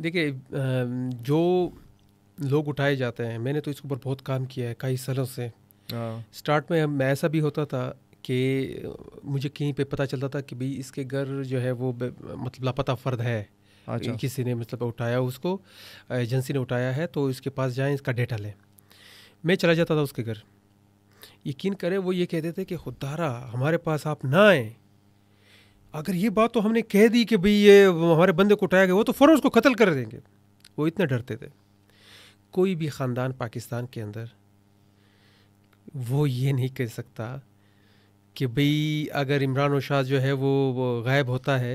देखिए जो लोग उठाए जाते हैं मैंने तो इसके ऊपर बहुत काम किया है कई सालों से हाँ। स्टार्ट में ऐसा भी होता था कि मुझे कहीं पे पता चलता था कि भाई इसके घर जो है वो मतलब लापता फ़र्द है अच्छा। किसी ने मतलब उठाया उसको एजेंसी ने उठाया है तो इसके पास जाएं इसका डेटा लें मैं चला जाता था उसके घर यकीन करें वो ये कहते थे कि खुदारा हमारे पास आप ना आएँ अगर ये बात तो हमने कह दी कि भाई ये हमारे बंदे को उठाया गया वो तो फ़ौर उसको कत्ल कर देंगे वो इतने डरते थे कोई भी ख़ानदान पाकिस्तान के अंदर वो ये नहीं कह सकता कि भाई अगर इमरान शाह जो है वो, वो गायब होता है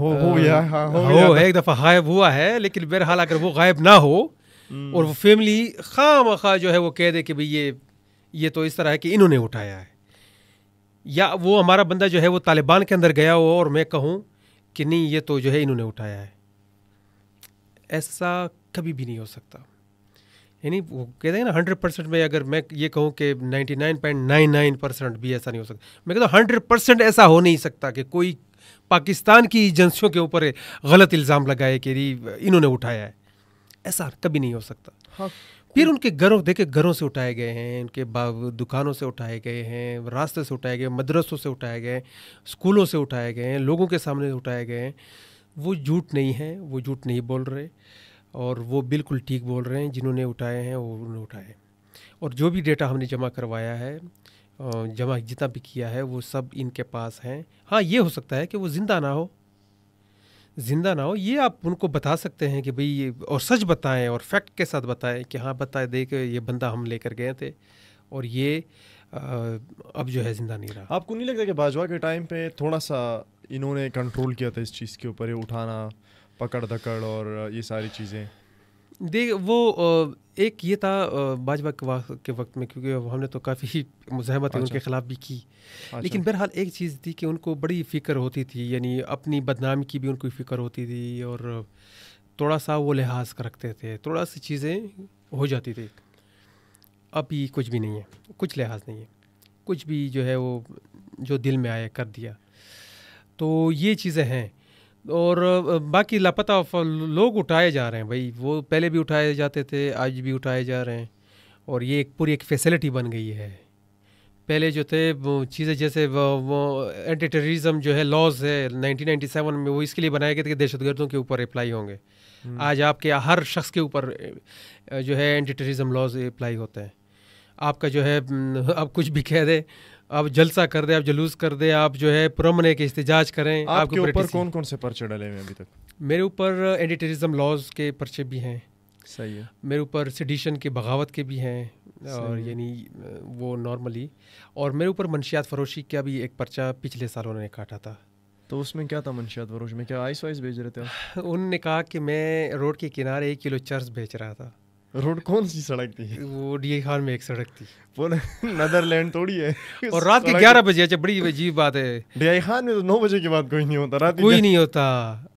हो हो या हाँ, हो, हो या एक दफ़ा गायब हुआ है लेकिन बहरहाल अगर वो गायब ना हो हम्म। और वो फैमिली खाम खा जो है वो कह दे कि भाई ये ये तो इस तरह है कि इन्होंने उठाया है या वो हमारा बंदा जो है वो तालिबान के अंदर गया हो और मैं कहूँ कि नहीं ये तो जो है इन्होंने उठाया है ऐसा कभी भी नहीं हो सकता यानी वो कहते हैं ना हंड्रेड परसेंट में अगर मैं ये कहूँ कि ninety nine point nine nine percent भी ऐसा नहीं हो सकता मैं कहता हूँ हंड्रेड परसेंट ऐसा हो नहीं सकता कि कोई पाकिस्तान की एजेंसियों के ऊपर गलत इल्ज़ाम लगाए कि इन्होंने उठाया है ऐसा कभी नहीं हो सकता हाँ फिर उनके घरों देखे घरों से उठाए गए हैं उनके दुकानों से उठाए गए हैं रास्ते से उठाए गए मदरसों से उठाए गए स्कूलों से उठाए गए हैं लोगों के सामने उठाए गए हैं वो झूठ नहीं है वो झूठ नहीं बोल रहे और वो बिल्कुल ठीक बोल रहे हैं जिन्होंने उठाए हैं वो उन्होंने उठाए और जो भी डेटा हमने जमा करवाया है जमा जितना भी किया है वो सब इनके पास हैं हाँ ये हो सकता है कि वो ज़िंदा ना हो ज़िंदा ना हो ये आप उनको बता सकते हैं कि भाई ये और सच बताएं और फैक्ट के साथ बताएं कि हाँ बताए दे ये बंदा हम लेकर गए थे और ये आ, अब जो है ज़िंदा नहीं रहा आपको नहीं लगता कि बाजवा के टाइम पे थोड़ा सा इन्होंने कंट्रोल किया था इस चीज़ के ऊपर ये उठाना पकड़ धकड़ और ये सारी चीज़ें देख वो एक ये था भाजपा के वक्त में क्योंकि हमने तो काफ़ी मुजाहमत अच्छा। उनके ख़िलाफ़ भी की अच्छा। लेकिन बहरहाल एक चीज़ थी कि उनको बड़ी फ़िक्र होती थी यानी अपनी बदनामी की भी उनको फ़िक्र होती थी और थोड़ा सा वो लिहाज कर रखते थे थोड़ा सी चीज़ें हो जाती थी अभी कुछ भी नहीं है कुछ लिहाज नहीं है कुछ भी जो है वो जो दिल में आया कर दिया तो ये चीज़ें हैं और बाकी लापता लोग उठाए जा रहे हैं भाई वो पहले भी उठाए जाते थे आज भी उठाए जा रहे हैं और ये एक पूरी एक फैसिलिटी बन गई है पहले जो थे चीज़ें जैसे वो, वो एंटी टेररिज्म जो है लॉज है 1997 में वो इसके लिए बनाए गए थे कि दहशतगर्दों के ऊपर अप्लाई होंगे हम्म। आज आपके हर शख्स के ऊपर जो है एंटी टेररिज्म लॉज अप्लाई होते हैं आपका जो है हम्म, आप कुछ भी कह दे आप जलसा कर दे आप जुलूस कर दे आप जो है पुरमने के एहतजाज करें आपके ऊपर कौन कौन से पर्चे डाले हुए अभी तक मेरे ऊपर एंटी टेररिज्म लॉज के पर्चे भी हैं सही है मेरे ऊपर सिडिशन के बगावत के भी हैं और यानी वो नॉर्मली और मेरे ऊपर मनशियात फरोशी का भी एक पर्चा पिछले साल उन्होंने काटा था तो उसमें क्या था मनशियात फरोश में क्या आइस वाइस भेज रहे थे उनने कहा कि मैं रोड के किनारे एक किलो चर्स बेच रहा था रोड कौन सी सड़क थी वो डी खान में एक सड़क थी बोले नदरलैंड थोड़ी है और रात के ग्यारह बजे अच्छा बड़ी अजीब बात है डी खान में तो नौ बजे के बाद कोई नहीं होता रात कोई नहीं होता